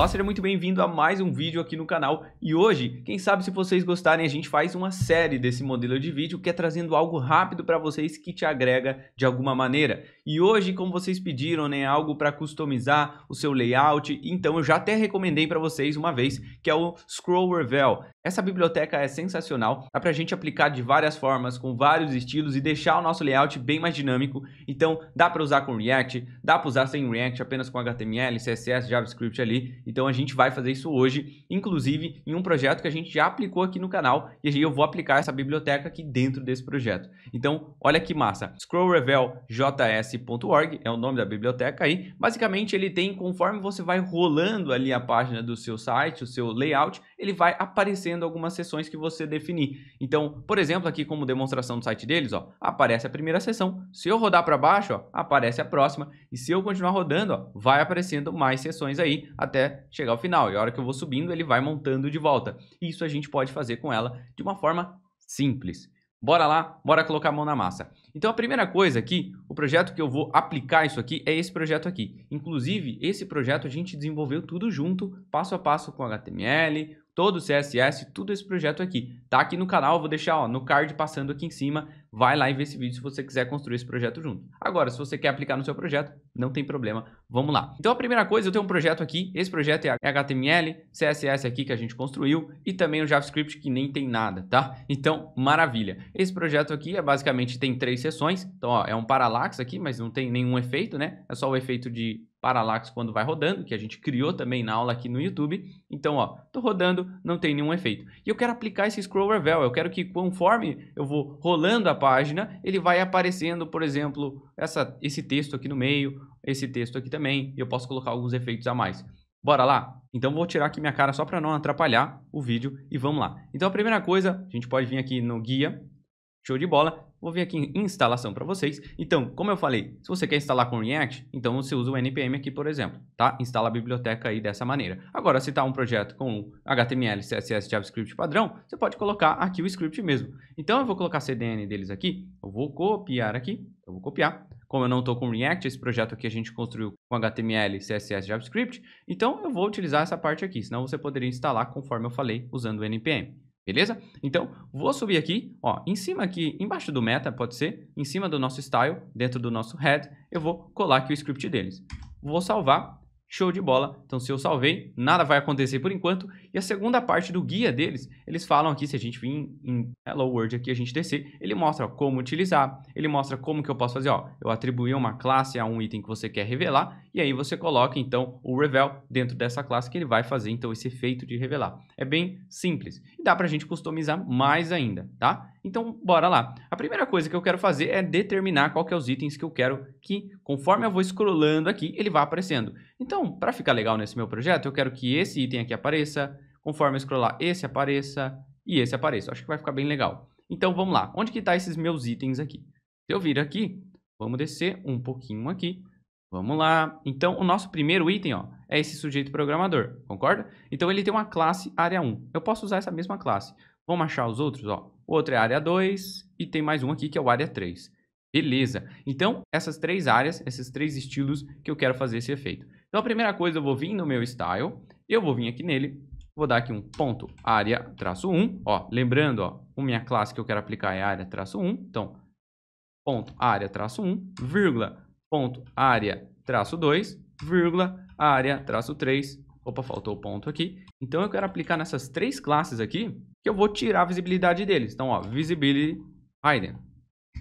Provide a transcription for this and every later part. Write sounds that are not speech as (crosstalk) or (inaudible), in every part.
Olá, seja muito bem-vindo a mais um vídeo aqui no canal e hoje, quem sabe se vocês gostarem, a gente faz uma série desse modelo de vídeo que é trazendo algo rápido para vocês que te agrega de alguma maneira. E hoje, como vocês pediram, né, algo para customizar o seu layout, então eu já até recomendei para vocês uma vez, que é o Scroll Revel. Essa biblioteca é sensacional, dá para a gente aplicar de várias formas, com vários estilos e deixar o nosso layout bem mais dinâmico. Então, dá para usar com React, dá para usar sem React, apenas com HTML, CSS, JavaScript ali. Então, a gente vai fazer isso hoje, inclusive em um projeto que a gente já aplicou aqui no canal e aí eu vou aplicar essa biblioteca aqui dentro desse projeto. Então, olha que massa, Scroll Revel JS é o nome da biblioteca aí. Basicamente, ele tem, conforme você vai rolando ali a página do seu site, o seu layout, ele vai aparecendo algumas sessões que você definir. Então, por exemplo, aqui como demonstração do site deles, ó, aparece a primeira sessão. Se eu rodar para baixo, ó, aparece a próxima. E se eu continuar rodando, ó, vai aparecendo mais sessões aí até chegar ao final. E a hora que eu vou subindo, ele vai montando de volta. Isso a gente pode fazer com ela de uma forma simples. Bora lá, bora colocar a mão na massa. Então a primeira coisa aqui, o projeto que eu vou aplicar isso aqui é esse projeto aqui. Inclusive, esse projeto a gente desenvolveu tudo junto, passo a passo com HTML, todo o CSS, tudo esse projeto aqui. Tá aqui no canal, vou deixar ó, no card passando aqui em cima. Vai lá e vê esse vídeo se você quiser construir esse projeto junto. Agora, se você quer aplicar no seu projeto, não tem problema, vamos lá. Então a primeira coisa, eu tenho um projeto aqui, esse projeto é HTML, CSS aqui que a gente construiu e também o JavaScript que nem tem nada, tá? Então, maravilha. Esse projeto aqui é basicamente tem três seções, então ó, é um parallax aqui, mas não tem nenhum efeito, né? É só o efeito de Parallax quando vai rodando, que a gente criou também na aula aqui no YouTube. Então, ó, tô rodando, não tem nenhum efeito. E eu quero aplicar esse scroll revel, eu quero que conforme eu vou rolando a página, ele vai aparecendo, por exemplo, essa, esse texto aqui no meio, esse texto aqui também, e eu posso colocar alguns efeitos a mais. Bora lá? Então vou tirar aqui minha cara só para não atrapalhar o vídeo e vamos lá. Então a primeira coisa, a gente pode vir aqui no guia, Show de bola. Vou vir aqui em instalação para vocês. Então, como eu falei, se você quer instalar com React, então você usa o NPM aqui, por exemplo, tá? Instala a biblioteca aí dessa maneira. Agora, se está um projeto com HTML, CSS, JavaScript padrão, você pode colocar aqui o script mesmo. Então, eu vou colocar CDN deles aqui, eu vou copiar aqui, eu vou copiar. Como eu não estou com React, esse projeto aqui a gente construiu com HTML, CSS, JavaScript, então eu vou utilizar essa parte aqui, senão você poderia instalar, conforme eu falei, usando o NPM. Beleza? Então, vou subir aqui, ó, em cima aqui, embaixo do meta, pode ser, em cima do nosso style, dentro do nosso head, eu vou colar aqui o script deles. Vou salvar, show de bola. Então, se eu salvei, nada vai acontecer por enquanto. E a segunda parte do guia deles, eles falam aqui, se a gente vir em, em Hello World aqui, a gente descer, ele mostra como utilizar, ele mostra como que eu posso fazer, ó, eu atribuir uma classe a um item que você quer revelar e aí você coloca então o Revel dentro dessa classe que ele vai fazer então esse efeito de revelar. É bem simples e dá para a gente customizar mais ainda, tá? Então bora lá. A primeira coisa que eu quero fazer é determinar qual que é os itens que eu quero que conforme eu vou scrollando aqui ele vá aparecendo. Então para ficar legal nesse meu projeto eu quero que esse item aqui apareça, conforme eu scrollar esse apareça e esse apareça. Acho que vai ficar bem legal. Então vamos lá, onde que está esses meus itens aqui? Se eu vir aqui, vamos descer um pouquinho aqui, Vamos lá. Então, o nosso primeiro item ó, é esse sujeito programador, concorda? Então, ele tem uma classe área 1. Eu posso usar essa mesma classe. Vamos achar os outros? Ó. O outro é área 2 e tem mais um aqui que é o área 3. Beleza. Então, essas três áreas, esses três estilos que eu quero fazer esse efeito. Então, a primeira coisa, eu vou vir no meu style, eu vou vir aqui nele, vou dar aqui um ponto área traço 1, ó, lembrando, ó, a minha classe que eu quero aplicar é área traço 1, então, ponto área traço 1, vírgula, ponto área traço 2, vírgula área traço 3. Opa, faltou o ponto aqui. Então eu quero aplicar nessas três classes aqui que eu vou tirar a visibilidade deles. Então, ó, visibility hidden.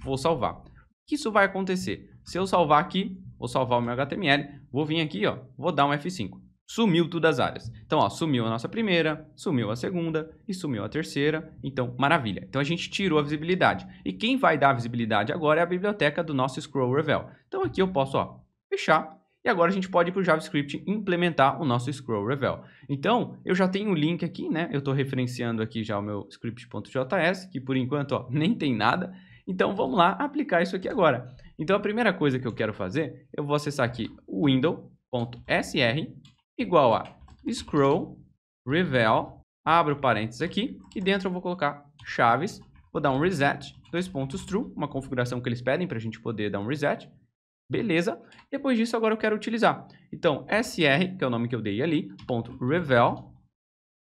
Vou salvar. O que isso vai acontecer? Se eu salvar aqui, vou salvar o meu HTML, vou vir aqui, ó, vou dar um F5 sumiu todas as áreas. Então, ó, sumiu a nossa primeira, sumiu a segunda e sumiu a terceira. Então, maravilha. Então, a gente tirou a visibilidade. E quem vai dar a visibilidade agora é a biblioteca do nosso Scroll Revel. Então, aqui eu posso ó, fechar e agora a gente pode ir para o JavaScript implementar o nosso Scroll Revel. Então, eu já tenho o um link aqui, né? Eu estou referenciando aqui já o meu script.js, que por enquanto ó, (laughs) nem tem nada. Então, vamos lá aplicar isso aqui agora. Então, a primeira coisa que eu quero fazer, eu vou acessar aqui o window.sr igual a scroll, revel, abro parênteses aqui e dentro eu vou colocar chaves, vou dar um reset, dois pontos true, uma configuração que eles pedem para a gente poder dar um reset. Beleza, depois disso agora eu quero utilizar. Então, sr, que é o nome que eu dei ali, ponto revel,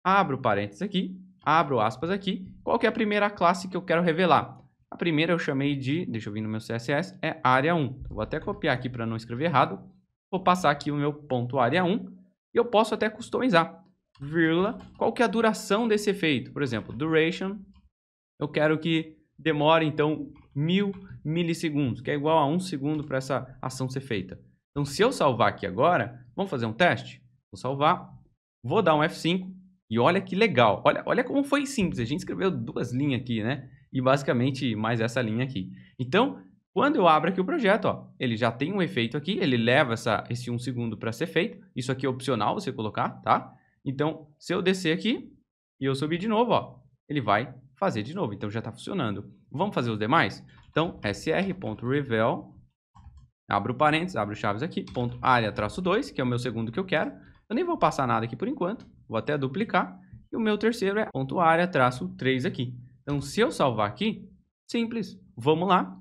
abro parênteses aqui, abro aspas aqui. Qual que é a primeira classe que eu quero revelar? A primeira eu chamei de, deixa eu vir no meu CSS, é área 1. vou até copiar aqui para não escrever errado. Vou passar aqui o meu ponto área 1 eu posso até customizar, vírgula, qual que é a duração desse efeito. Por exemplo, duration, eu quero que demore, então, mil milissegundos, que é igual a um segundo para essa ação ser feita. Então, se eu salvar aqui agora, vamos fazer um teste? Vou salvar, vou dar um F5 e olha que legal. Olha, olha como foi simples, a gente escreveu duas linhas aqui, né? E basicamente mais essa linha aqui. Então, quando eu abro aqui o projeto, ó, ele já tem um efeito aqui, ele leva essa, esse 1 um segundo para ser feito. Isso aqui é opcional você colocar, tá? Então, se eu descer aqui e eu subir de novo, ó, ele vai fazer de novo. Então, já está funcionando. Vamos fazer os demais? Então, sr.revel, abro parênteses, abro chaves aqui, ponto área traço 2, que é o meu segundo que eu quero. Eu nem vou passar nada aqui por enquanto, vou até duplicar. E o meu terceiro é ponto área traço 3 aqui. Então, se eu salvar aqui, simples, vamos lá.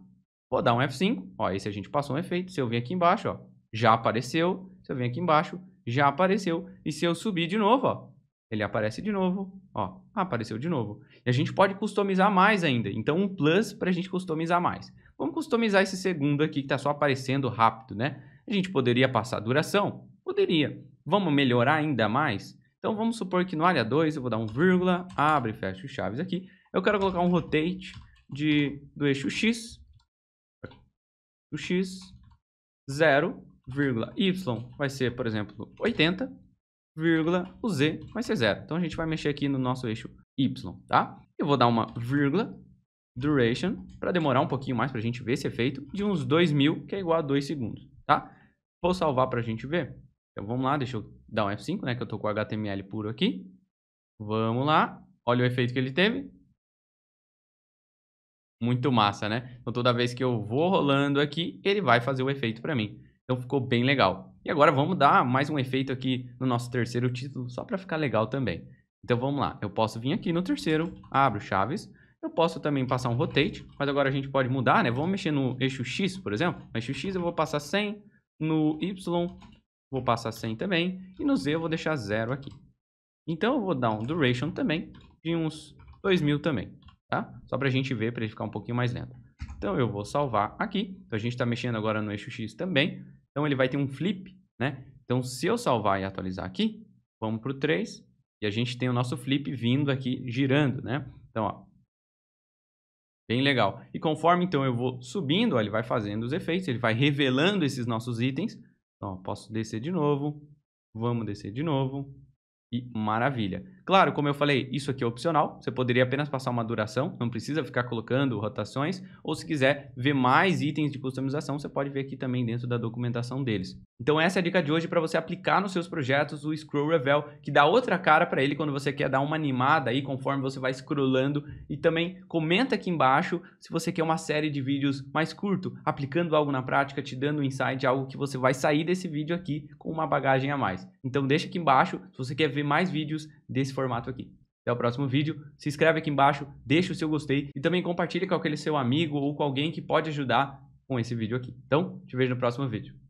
Vou dar um F5, ó, esse a gente passou um efeito. Se eu vir aqui embaixo, ó, já apareceu. Se eu vir aqui embaixo, já apareceu. E se eu subir de novo, ó, ele aparece de novo, ó, apareceu de novo. E a gente pode customizar mais ainda. Então, um plus para a gente customizar mais. Vamos customizar esse segundo aqui que está só aparecendo rápido, né? A gente poderia passar duração? Poderia. Vamos melhorar ainda mais? Então, vamos supor que no área 2, eu vou dar um vírgula, abre e fecha os chaves aqui. Eu quero colocar um rotate de, do eixo X o x, 0, vírgula, y vai ser, por exemplo, 80, vírgula, o z vai ser 0. Então, a gente vai mexer aqui no nosso eixo y, tá? Eu vou dar uma vírgula, duration, para demorar um pouquinho mais para a gente ver esse efeito, de uns 2.000, que é igual a 2 segundos, tá? Vou salvar para a gente ver. Então, vamos lá, deixa eu dar um F5, né, que eu estou com HTML puro aqui. Vamos lá, olha o efeito que ele teve. Muito massa, né? Então toda vez que eu vou rolando aqui, ele vai fazer o efeito para mim. Então ficou bem legal. E agora vamos dar mais um efeito aqui no nosso terceiro título, só para ficar legal também. Então vamos lá, eu posso vir aqui no terceiro, abro chaves, eu posso também passar um rotate, mas agora a gente pode mudar, né? Vamos mexer no eixo X, por exemplo. No eixo X eu vou passar 100, no Y vou passar 100 também, e no Z eu vou deixar 0 aqui. Então eu vou dar um duration também, de uns 2000 também tá? Só para a gente ver, para ele ficar um pouquinho mais lento. Então eu vou salvar aqui. Então a gente está mexendo agora no eixo X também. Então ele vai ter um flip, né? Então se eu salvar e atualizar aqui, vamos para o 3 e a gente tem o nosso flip vindo aqui, girando, né? Então, ó. Bem legal. E conforme então eu vou subindo, ó, ele vai fazendo os efeitos, ele vai revelando esses nossos itens. Então, ó, posso descer de novo, vamos descer de novo e maravilha. Claro, como eu falei, isso aqui é opcional, você poderia apenas passar uma duração, não precisa ficar colocando rotações, ou se quiser ver mais itens de customização, você pode ver aqui também dentro da documentação deles. Então essa é a dica de hoje para você aplicar nos seus projetos o Scroll Revel, que dá outra cara para ele quando você quer dar uma animada aí conforme você vai scrollando e também comenta aqui embaixo se você quer uma série de vídeos mais curto, aplicando algo na prática, te dando um insight, algo que você vai sair desse vídeo aqui com uma bagagem a mais. Então deixa aqui embaixo se você quer ver mais vídeos desse formato aqui. Até o próximo vídeo. Se inscreve aqui embaixo, deixa o seu gostei e também compartilhe com aquele seu amigo ou com alguém que pode ajudar com esse vídeo aqui. Então, te vejo no próximo vídeo.